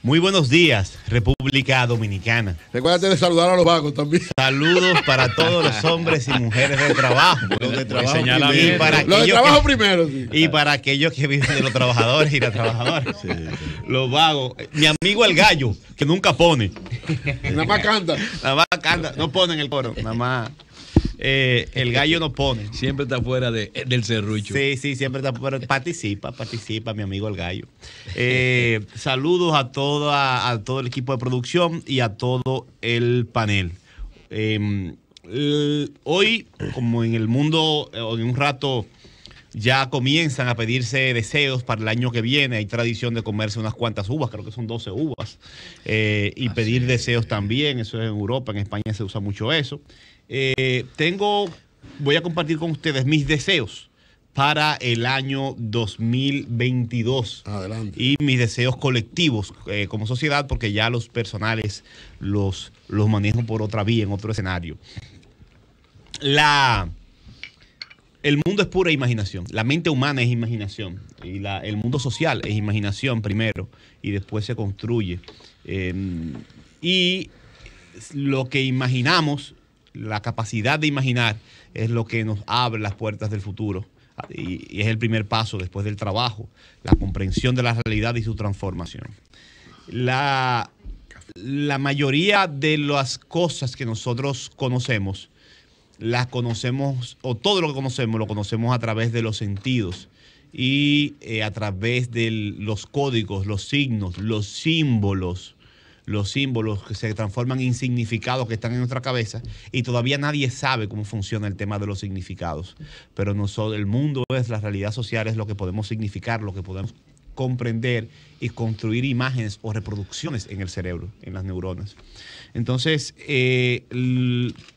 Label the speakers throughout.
Speaker 1: Muy buenos días, República Dominicana. Recuérdate de saludar a los vagos también. Saludos para todos los hombres y mujeres de trabajo. Los de trabajo primero. Y para Y para aquellos que viven de los trabajadores y de trabajadoras. Sí, Los vagos. Mi amigo el gallo, que nunca pone. Nada más canta. Nada más canta. No pone en el coro. Nada más. Eh, el gallo no pone. Siempre está fuera del cerrucho Sí, sí, siempre está fuera. Participa, participa, mi amigo el gallo. Eh, saludos a, toda, a todo el equipo de producción y a todo el panel. Em, hoy, como en el mundo, eh, en un rato ya comienzan a pedirse deseos para el año que viene. Hay tradición de comerse unas cuantas uvas, creo que son 12 uvas, y pedir deseos también. Eso es en Europa, en España se usa mucho eso. Eh, tengo, voy a compartir con ustedes mis deseos para el año 2022. Adelante. Y mis deseos colectivos eh, como sociedad, porque ya los personales los, los manejo por otra vía, en otro escenario. La, el mundo es pura imaginación. La mente humana es imaginación. Y la, el mundo social es imaginación primero y después se construye. Em, y lo que imaginamos la capacidad de imaginar es lo que nos abre las puertas del futuro y, es el primer paso después del trabajo, la comprensión de la realidad y su transformación. La, mayoría de las cosas que nosotros conocemos, las conocemos, o todo lo que conocemos, lo conocemos a través de los sentidos y eh, a través de los códigos, los signos, los símbolos los símbolos que se transforman en significados que están en nuestra cabeza y todavía nadie sabe cómo funciona el tema de los significados. Pero el mundo es, la realidad social es lo que podemos significar, lo que podemos comprender y construir imágenes o reproducciones en el cerebro, en las neuronas. Entonces, eh,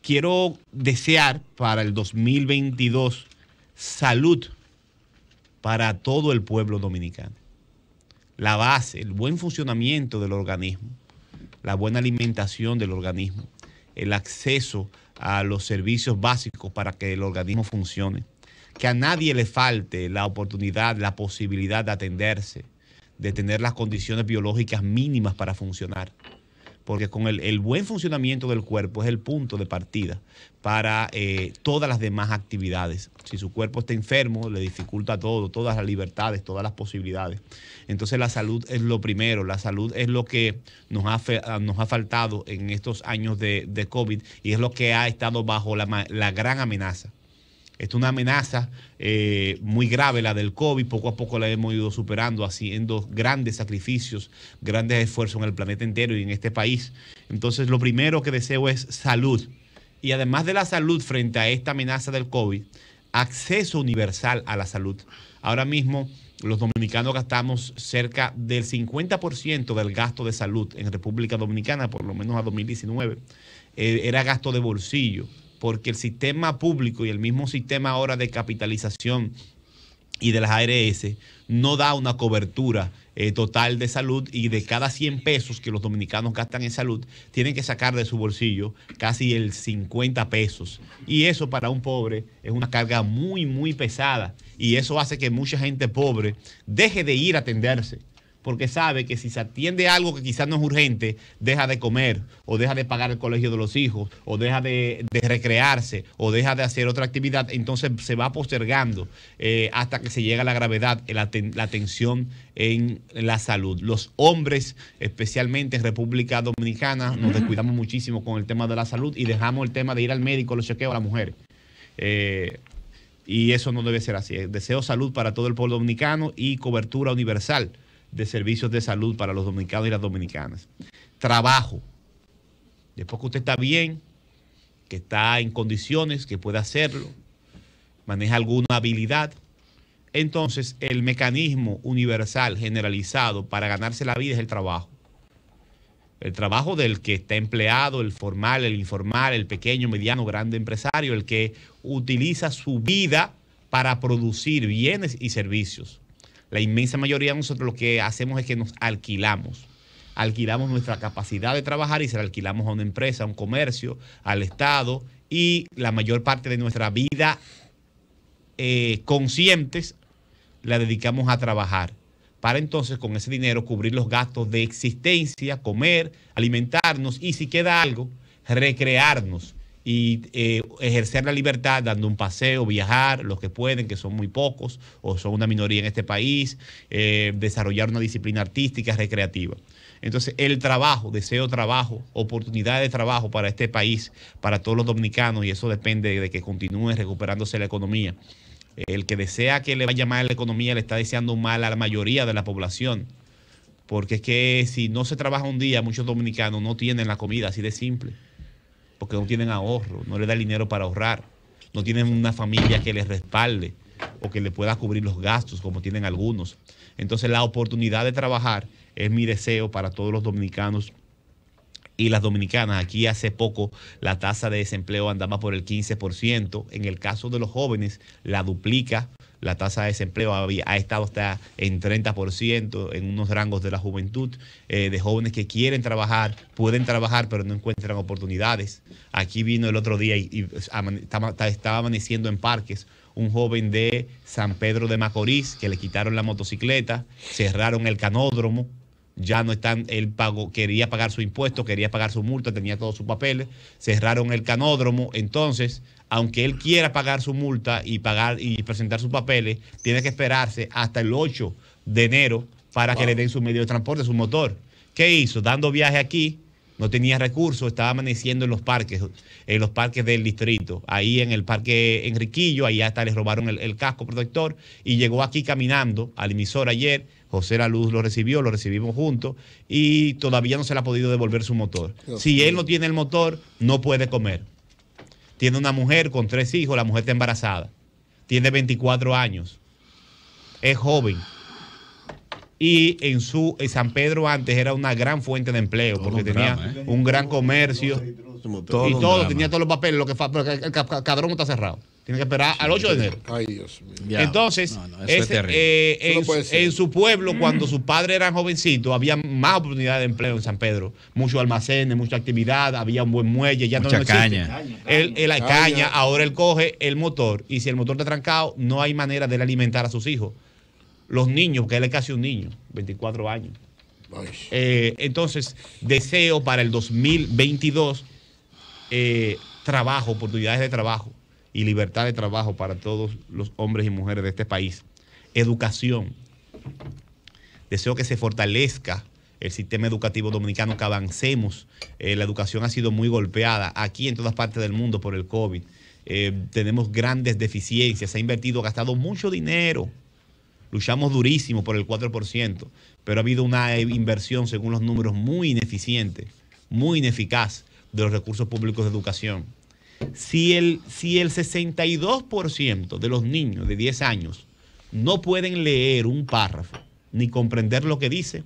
Speaker 1: quiero desear para el 2022 salud para todo el pueblo dominicano. La base, el buen funcionamiento del organismo, la buena alimentación del organismo, el acceso a los servicios básicos para que el organismo funcione, que a nadie le falte la oportunidad, la posibilidad de atenderse, de tener las condiciones biológicas mínimas para funcionar porque con el, buen funcionamiento del cuerpo es el punto de partida para eh, todas las demás actividades. Si su cuerpo está enfermo, le dificulta todo, todas las libertades, todas las posibilidades. Entonces la salud es lo primero, la salud es lo que nos ha, ah, nos ha faltado en estos años de, COVID y es lo que ha estado bajo la, la gran amenaza es una amenaza eh, muy grave la del COVID. Poco a poco la hemos ido superando, haciendo grandes sacrificios, grandes esfuerzos en el planeta entero y en este país. Entonces, lo primero que deseo es salud. Y además de la salud frente a esta amenaza del COVID, acceso universal a la salud. Ahora mismo los dominicanos gastamos cerca del 50% del gasto de salud en República Dominicana, por lo menos a 2019. Eh, era gasto de bolsillo porque el sistema público y el mismo sistema ahora de capitalización y de las ARS no da una cobertura eh, total de salud y de cada 100 pesos que los dominicanos gastan en salud, tienen que sacar de su bolsillo casi el 50 pesos. Y eso para un pobre es una carga muy, muy pesada. Y eso hace que mucha gente pobre deje de ir a atenderse porque sabe que si se atiende algo que quizás no es urgente, deja de comer o deja de pagar el colegio de los hijos o deja de, recrearse o deja de hacer otra actividad, entonces se va postergando eh, hasta que se llega a la gravedad, la, atención tensión en la salud. Los hombres, especialmente en República Dominicana, nos descuidamos muchísimo con el tema de la salud y dejamos el tema de ir al médico, los chequeos a la mujer eh, y eso no debe ser así. Deseo salud para todo el pueblo dominicano y cobertura universal de servicios de salud para los dominicanos y las dominicanas. Trabajo. Después que usted está bien, que está en condiciones, que puede hacerlo, maneja alguna habilidad, entonces el mecanismo universal, generalizado para ganarse la vida es el trabajo. El trabajo del que está empleado, el formal, el informal, el pequeño, mediano, grande empresario, el que utiliza su vida para producir bienes y servicios. La inmensa mayoría de nosotros lo que hacemos es que nos alquilamos. Alquilamos nuestra capacidad de trabajar y se la alquilamos a una empresa, a un comercio, al Estado y la mayor parte de nuestra vida eh, conscientes la dedicamos a trabajar para entonces con ese dinero cubrir los gastos de existencia, comer, alimentarnos y si queda algo, recrearnos y eh, ejercer la libertad dando un paseo, viajar, los que pueden, que son muy pocos o son una minoría en este país, eh, desarrollar una disciplina artística, recreativa. Entonces, el trabajo, deseo trabajo, oportunidad de trabajo para este país, para todos los dominicanos, y eso depende de que continúe recuperándose la economía. El que desea que le vaya mal a la economía le está deseando mal a la mayoría de la población porque es que si no se trabaja un día, muchos dominicanos no tienen la comida, así de simple porque no tienen ahorro, no le da dinero para ahorrar, no tienen una familia que les respalde o que le pueda cubrir los gastos como tienen algunos. Entonces la oportunidad de trabajar es mi deseo para todos los dominicanos y las dominicanas. Aquí hace poco la tasa de desempleo andaba por el 15%. En el caso de los jóvenes la duplica la tasa de desempleo ha, estado hasta en 30%, en unos rangos de la juventud, eh, de jóvenes que quieren trabajar, pueden trabajar, pero no encuentran oportunidades. Aquí vino el otro día y, y estaba amaneciendo en parques un joven de San Pedro de Macorís que le quitaron la motocicleta, cerraron el canódromo, ya no están, él pago, quería pagar su impuesto, quería pagar su multa, tenía todos sus papeles, cerraron el canódromo, entonces, aunque él quiera pagar su multa y pagar y presentar sus papeles, tiene que esperarse hasta el 8 de enero para que le den su medio de transporte, su motor. ¿Qué hizo? Dando viaje aquí, no tenía recursos, estaba amaneciendo en los parques, en los parques del distrito, ahí en el parque Enriquillo, ahí hasta le robaron el, el casco protector y llegó aquí caminando al emisor ayer José La Luz lo recibió, lo recibimos juntos y todavía no se le ha podido devolver su motor. Si él no tiene el motor, no puede comer. Tiene una mujer con tres hijos, la mujer está embarazada. Tiene 24 años. Es joven. Y en su San Pedro antes era una gran fuente de empleo porque tenía ¿eh? un gran comercio y todo, tenía todos los papeles, lo que el cabrón está cerrado. Tiene que esperar al 8 de enero. Ay, Dios mío. Entonces, eh, en, su pueblo, cuando su padre era jovencito había más oportunidades de empleo en San Pedro. muchos almacenes, mucha actividad, había un buen muelle, ya mucha no caña. Caña, caña. Él, caña. ahora él coge el motor y si el motor está trancado, no hay manera de alimentar a sus hijos. Los niños, porque él es casi un niño, 24 años. Eh, entonces, deseo para el 2022 eh, trabajo, oportunidades de trabajo y libertad de trabajo para todos los hombres y mujeres de este país. Educación. Deseo que se fortalezca el sistema educativo dominicano, que avancemos. Eh, la educación ha sido muy golpeada aquí en todas partes del mundo por el COVID. Eh, tenemos grandes deficiencias, se ha invertido, gastado mucho dinero. Luchamos durísimo por el 4%, pero ha habido una inversión, según los números, muy ineficiente, muy ineficaz de los recursos públicos de educación. Si el, si el 62% de los niños de 10 años no pueden leer un párrafo ni comprender lo que dice,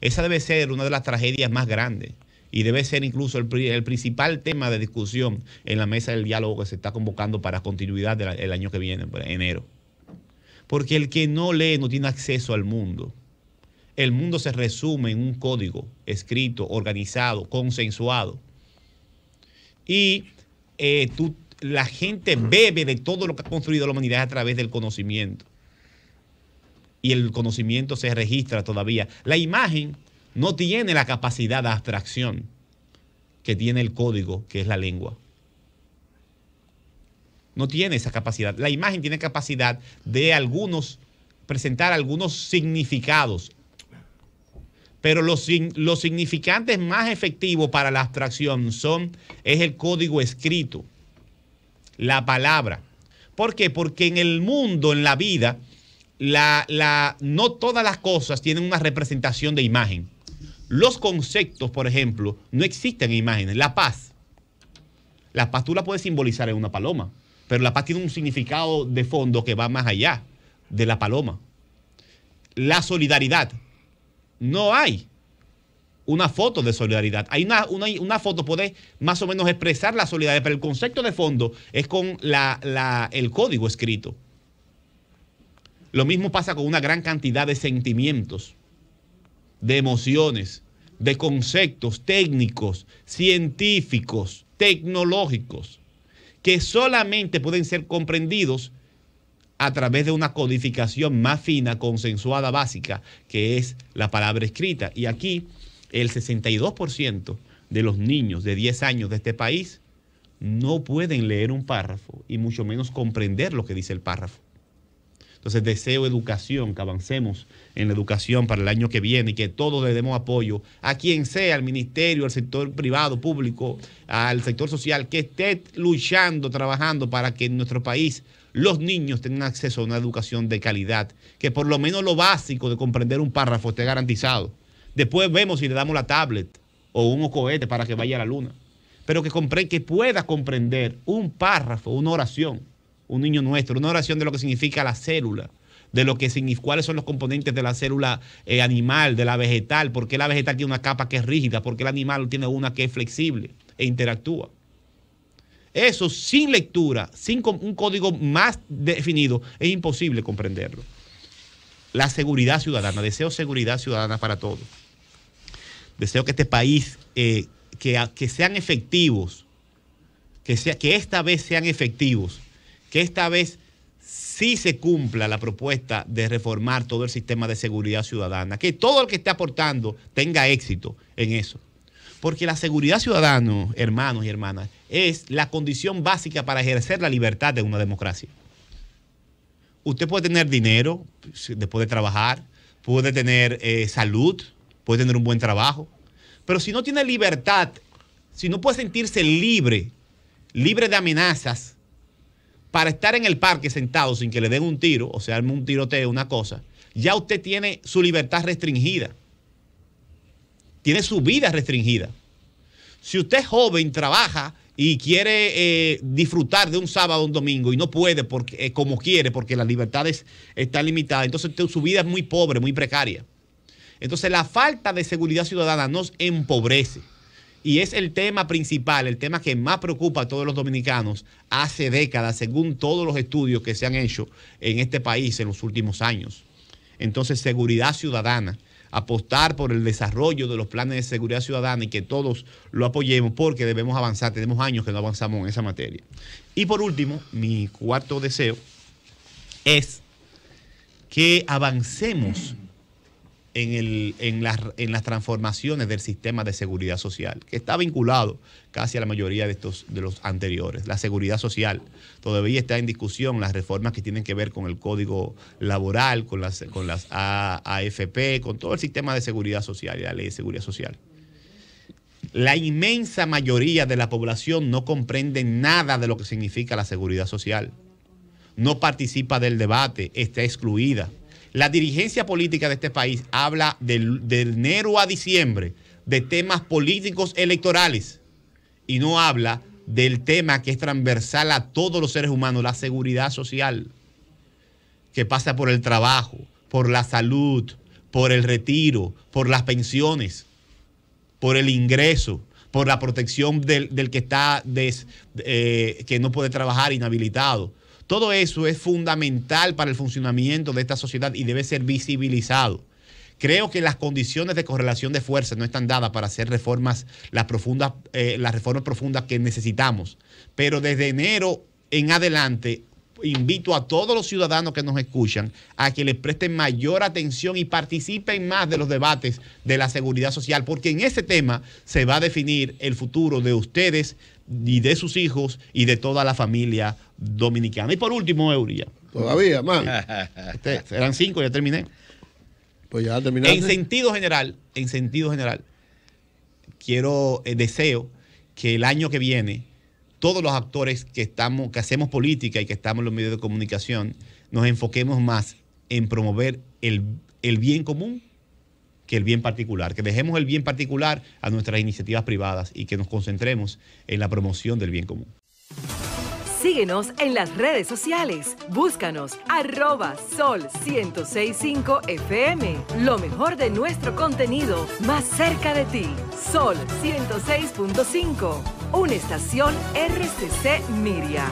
Speaker 1: esa debe ser una de las tragedias más grandes y debe ser incluso el, principal tema de discusión en la mesa del diálogo que se está convocando para continuidad del año que viene, pues, enero. Porque el que no lee no tiene acceso al mundo. El mundo se resume en un código escrito, organizado, consensuado. Y eh, tú, la gente bebe de todo lo que ha construido la humanidad a través del conocimiento. Y el conocimiento se registra todavía. La imagen no tiene la capacidad de abstracción que tiene el código, que es la lengua. No tiene esa capacidad. La imagen tiene capacidad de algunos, presentar algunos significados pero los, significantes más efectivos para la abstracción son, es el código escrito, la palabra. ¿Por qué? Porque en el mundo, en la vida, la, no todas las cosas tienen una representación de imagen. Los conceptos, por ejemplo, no existen en imágenes. La paz. La paz tú la puedes simbolizar en una paloma, pero la paz tiene un significado de fondo que va más allá de la paloma. La solidaridad no hay una foto de solidaridad. Hay una, una, una, foto, puede más o menos expresar la solidaridad, pero el concepto de fondo es con el código escrito. Lo mismo pasa con una gran cantidad de sentimientos, de emociones, de conceptos técnicos, científicos, tecnológicos, que solamente pueden ser comprendidos a través de una codificación más fina, consensuada, básica, que es la palabra escrita. Y aquí el 62% de los niños de 10 años de este país no pueden leer un párrafo y mucho menos comprender lo que dice el párrafo. Entonces deseo educación, que avancemos en la educación para el año que viene y que todos le demos apoyo a quien sea, al ministerio, al sector privado, público, al sector social, que esté luchando, trabajando para que nuestro país los niños tienen acceso a una educación de calidad, que por lo menos lo básico de comprender un párrafo esté garantizado. Después vemos si le damos la tablet o un cohete para que vaya a la luna. Pero que, compre, que pueda comprender un párrafo, una oración, un niño nuestro, una oración de lo que significa la célula, de lo que cuáles son los componentes de la célula eh, animal, de la vegetal, por qué la vegetal tiene una capa que es rígida, por qué el animal tiene una que es flexible e interactúa. Eso sin lectura, sin un código más definido, es imposible comprenderlo. La seguridad ciudadana, deseo seguridad ciudadana para todos. Deseo que este país, eh, que, que, sean efectivos, que, sea, que esta vez sean efectivos, que esta vez sí se cumpla la propuesta de reformar todo el sistema de seguridad ciudadana, que todo el que esté aportando tenga éxito en eso. Porque la seguridad ciudadana, hermanos y hermanas, es la condición básica para ejercer la libertad de una democracia. Usted puede tener dinero después de trabajar, puede tener eh, salud, puede tener un buen trabajo, pero si no tiene libertad, si no puede sentirse libre, libre de amenazas, para estar en el parque sentado sin que le den un tiro, o sea, un tiroteo, una cosa, ya usted tiene su libertad restringida tiene su vida restringida. Si usted es joven, trabaja y quiere eh, disfrutar de un sábado, un domingo y no puede porque, eh, como quiere porque las libertades están limitadas, entonces su vida es muy pobre, muy precaria. Entonces la falta de seguridad ciudadana nos empobrece. Y es el tema principal, el tema que más preocupa a todos los dominicanos hace décadas, según todos los estudios que se han hecho en este país en los últimos años. Entonces, seguridad ciudadana apostar por el desarrollo de los planes de seguridad ciudadana y que todos lo apoyemos porque debemos avanzar, tenemos años que no avanzamos en esa materia. Y por último, mi cuarto deseo es que avancemos en, las, las, transformaciones del sistema de seguridad social, que está vinculado casi a la mayoría de, estos, de los anteriores. La seguridad social todavía está en discusión, las reformas que tienen que ver con el código laboral, con las, con las AFP, con todo el sistema de seguridad social y la ley de seguridad social. La inmensa mayoría de la población no comprende nada de lo que significa la seguridad social. No participa del debate, está excluida la dirigencia política de este país habla de, enero a diciembre de temas políticos electorales y no habla del tema que es transversal a todos los seres humanos, la seguridad social, que pasa por el trabajo, por la salud, por el retiro, por las pensiones, por el ingreso, por la protección del, que está eh, que no puede trabajar inhabilitado, todo eso es fundamental para el funcionamiento de esta sociedad y debe ser visibilizado. Creo que las condiciones de correlación de fuerzas no están dadas para hacer reformas, las, profundas, eh, las reformas profundas que necesitamos. Pero desde enero en adelante invito a todos los ciudadanos que nos escuchan a que les presten mayor atención y participen más de los debates de la seguridad social, porque en ese tema se va a definir el futuro de ustedes y de sus hijos y de toda la familia dominicana. Y por último, Euria. Todavía, man. Este, eran cinco, ya terminé. Pues ya terminaste. En sentido general, en sentido general, quiero, eh, deseo que el año que viene todos los actores que, estamos, que hacemos política y que estamos en los medios de comunicación, nos enfoquemos más en promover el, el bien común que el bien particular, que dejemos el bien particular a nuestras iniciativas privadas y que nos concentremos en la promoción del bien común. Síguenos en las redes sociales. Búscanos arroba sol 1065 FM. Lo mejor de nuestro contenido más cerca de ti. Sol 106.5 una estación RCC Miria.